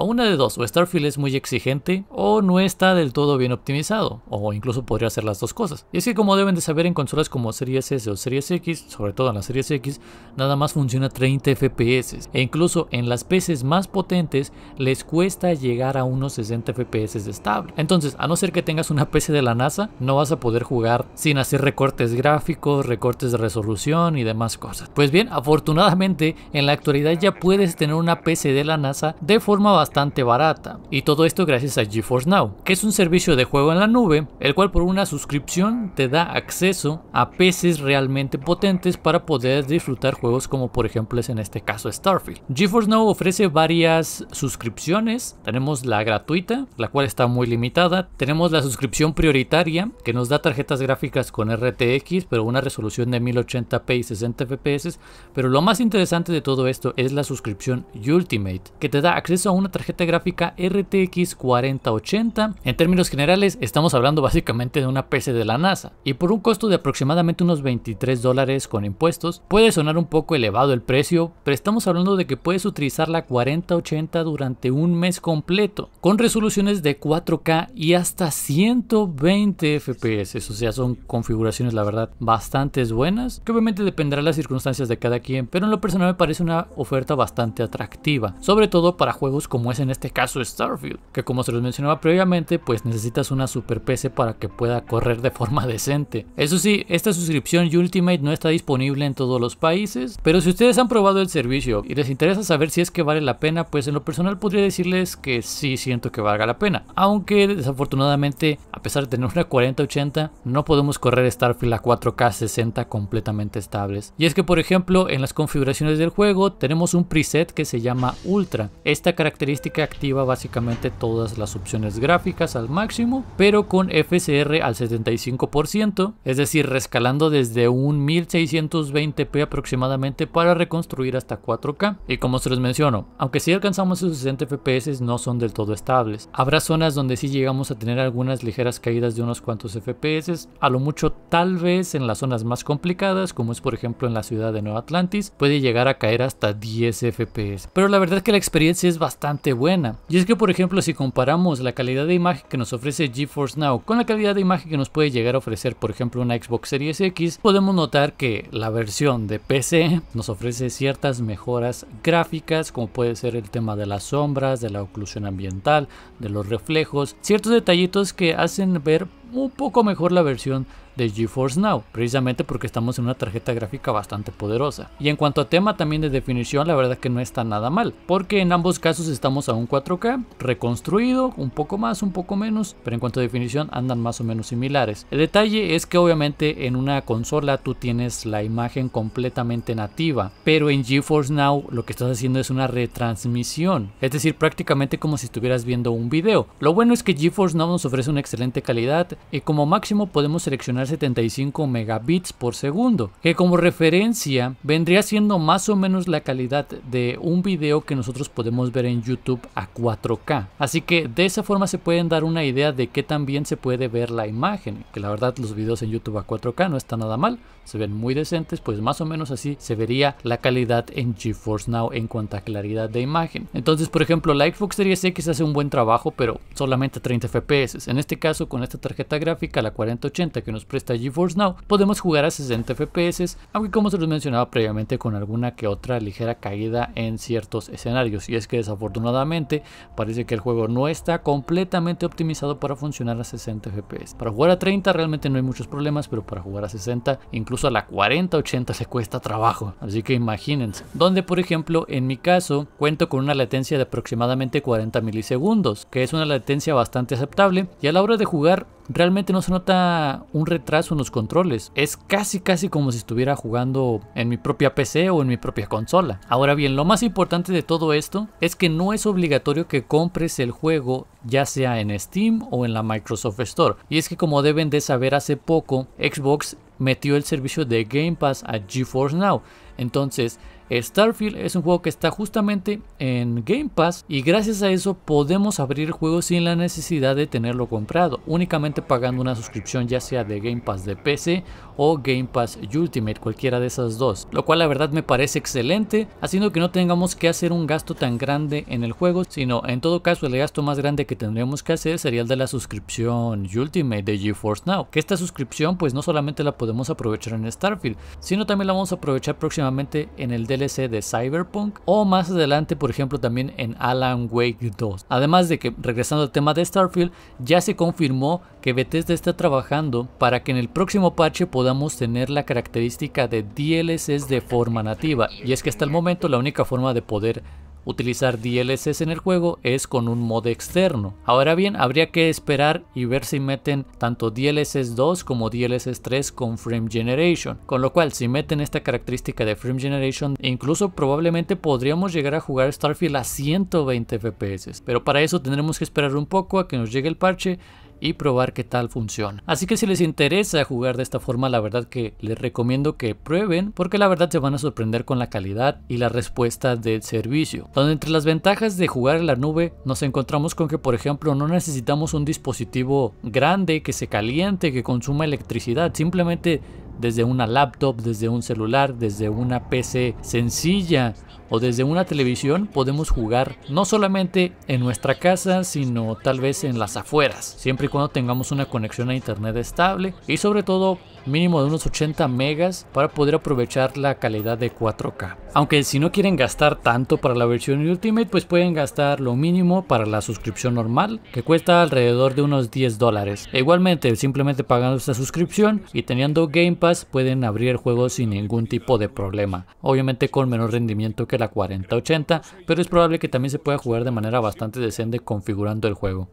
O una de dos, o Starfield es muy exigente o no está del todo bien optimizado, o incluso podría ser las dos cosas. Y es que como deben de saber en consolas como Series S o Series X, sobre todo en la Series X, nada más funciona 30 FPS, e incluso en las PCs más potentes les cuesta llegar a unos 60 FPS estable. Entonces, a no ser que tengas una PC de la NASA, no vas a poder jugar sin hacer recortes gráficos, recortes de resolución y demás cosas. Pues bien, afortunadamente en la actualidad ya puedes tener una PC de la NASA de forma bastante barata. Y todo esto gracias a GeForce Now, que es un servicio de juego en la nube, el cual por una suscripción te da acceso a peces realmente potentes para poder disfrutar juegos como por ejemplo es en este caso Starfield. GeForce Now ofrece varias suscripciones, tenemos la gratuita, la cual está muy limitada, tenemos la suscripción prioritaria, que nos da tarjetas gráficas con RTX, pero una resolución de 1080p y 60 FPS, pero lo más interesante de todo esto es la suscripción Ultimate, que te da acceso a una tarjeta gráfica RTX 4080. En términos generales, estamos hablando básicamente de una PC de la NASA. Y por un costo de aproximadamente unos 23 dólares con impuestos, puede sonar un poco elevado el precio, pero estamos hablando de que puedes utilizar la 4080 durante un mes completo, con resoluciones de 4K y hasta 120 FPS. O sea, son configuraciones, la verdad, bastante buenas, que obviamente dependerá las circunstancias de cada quien, pero en lo personal me parece una oferta bastante atractiva, sobre todo para juegos como es en este caso Starfield, que como se los mencionaba previamente, pues necesitas una super PC para que pueda correr de forma decente. Eso sí, esta suscripción Ultimate no está disponible en todos los países, pero si ustedes han probado el servicio y les interesa saber si es que vale la pena, pues en lo personal podría decirles que sí siento que valga la pena, aunque desafortunadamente, a pesar de tener una 4080, no podemos correr Starfield a 4K 60 completamente estables. Y es que por ejemplo, en las configuraciones del juego tenemos un preset que se llama Ultra. Esta característica activa básicamente todas las opciones gráficas al máximo, pero con FCR al 75%, es decir, rescalando desde un 1620p aproximadamente para reconstruir hasta 4K. Y como se les menciono, aunque sí alcanzamos esos 60 FPS, no son del todo estables. Habrá zonas donde sí llegamos a tener algunas ligeras caídas de unos cuantos FPS, a lo mucho tal vez en las zonas más complicadas, como es por ejemplo en la ciudad de Nueva Atlantis, puede llegar a caer hasta 10 FPS. Pero la verdad es que la experiencia es bastante buena. Y es que por ejemplo si comparamos la calidad de imagen que nos ofrece GeForce Now con la calidad de imagen que nos puede llegar a ofrecer por ejemplo una Xbox Series X, podemos notar que la versión de PC nos ofrece ciertas mejoras gráficas como puede ser el tema de las sombras, de la oclusión ambiental, de los reflejos, ciertos detallitos que hacen ver un poco mejor la versión de GeForce Now, precisamente porque estamos en una tarjeta gráfica bastante poderosa. Y en cuanto a tema también de definición, la verdad que no está nada mal, porque en ambos casos estamos a un 4K reconstruido, un poco más, un poco menos, pero en cuanto a definición andan más o menos similares. El detalle es que obviamente en una consola tú tienes la imagen completamente nativa, pero en GeForce Now lo que estás haciendo es una retransmisión, es decir, prácticamente como si estuvieras viendo un video. Lo bueno es que GeForce Now nos ofrece una excelente calidad y como máximo podemos seleccionar 75 megabits por segundo, que como referencia vendría siendo más o menos la calidad de un video que nosotros podemos ver en YouTube a 4K. Así que de esa forma se pueden dar una idea de qué también se puede ver la imagen, que la verdad los videos en YouTube a 4K no está nada mal, se ven muy decentes, pues más o menos así se vería la calidad en GeForce Now en cuanto a claridad de imagen. Entonces, por ejemplo, LightFox Series X hace un buen trabajo, pero solamente 30 FPS. En este caso, con esta tarjeta gráfica, la 4080 que nos presenta esta GeForce Now, podemos jugar a 60 FPS, aunque como se los mencionaba previamente con alguna que otra ligera caída en ciertos escenarios. Y es que desafortunadamente parece que el juego no está completamente optimizado para funcionar a 60 FPS. Para jugar a 30 realmente no hay muchos problemas, pero para jugar a 60, incluso a la 40-80 se cuesta trabajo. Así que imagínense. Donde por ejemplo en mi caso cuento con una latencia de aproximadamente 40 milisegundos, que es una latencia bastante aceptable y a la hora de jugar realmente no se nota un retraso en los controles. Es casi casi como si estuviera jugando en mi propia PC o en mi propia consola. Ahora bien, lo más importante de todo esto es que no es obligatorio que compres el juego ya sea en Steam o en la Microsoft Store. Y es que como deben de saber hace poco, Xbox metió el servicio de Game Pass a GeForce Now. Entonces, Starfield es un juego que está justamente en Game Pass y gracias a eso podemos abrir el juego sin la necesidad de tenerlo comprado, únicamente pagando una suscripción ya sea de Game Pass de PC o Game Pass Ultimate, cualquiera de esas dos, lo cual la verdad me parece excelente, haciendo que no tengamos que hacer un gasto tan grande en el juego, sino en todo caso el gasto más grande que tendríamos que hacer sería el de la suscripción Ultimate de GeForce Now, que esta suscripción pues no solamente la podemos aprovechar en Starfield, sino también la vamos a aprovechar próximamente en el de de Cyberpunk o más adelante, por ejemplo, también en Alan Wake 2. Además de que, regresando al tema de Starfield, ya se confirmó que Bethesda está trabajando para que en el próximo parche podamos tener la característica de DLCs de forma nativa. Y es que hasta el momento la única forma de poder Utilizar DLSS en el juego es con un mod externo. Ahora bien, habría que esperar y ver si meten tanto DLSS 2 como DLSS 3 con Frame Generation. Con lo cual, si meten esta característica de Frame Generation, incluso probablemente podríamos llegar a jugar Starfield a 120 FPS. Pero para eso tendremos que esperar un poco a que nos llegue el parche y probar qué tal funciona. Así que si les interesa jugar de esta forma, la verdad que les recomiendo que prueben porque la verdad se van a sorprender con la calidad y la respuesta del servicio. Donde entre las ventajas de jugar en la nube nos encontramos con que por ejemplo no necesitamos un dispositivo grande que se caliente, que consuma electricidad, simplemente desde una laptop, desde un celular, desde una PC sencilla o desde una televisión podemos jugar no solamente en nuestra casa, sino tal vez en las afueras, siempre y cuando tengamos una conexión a internet estable y sobre todo mínimo de unos 80 megas para poder aprovechar la calidad de 4K. Aunque si no quieren gastar tanto para la versión Ultimate, pues pueden gastar lo mínimo para la suscripción normal, que cuesta alrededor de unos 10 dólares. E igualmente, simplemente pagando esta suscripción y teniendo Game Pass pueden abrir juegos sin ningún tipo de problema. Obviamente con menor rendimiento que la 4080, pero es probable que también se pueda jugar de manera bastante decente configurando el juego.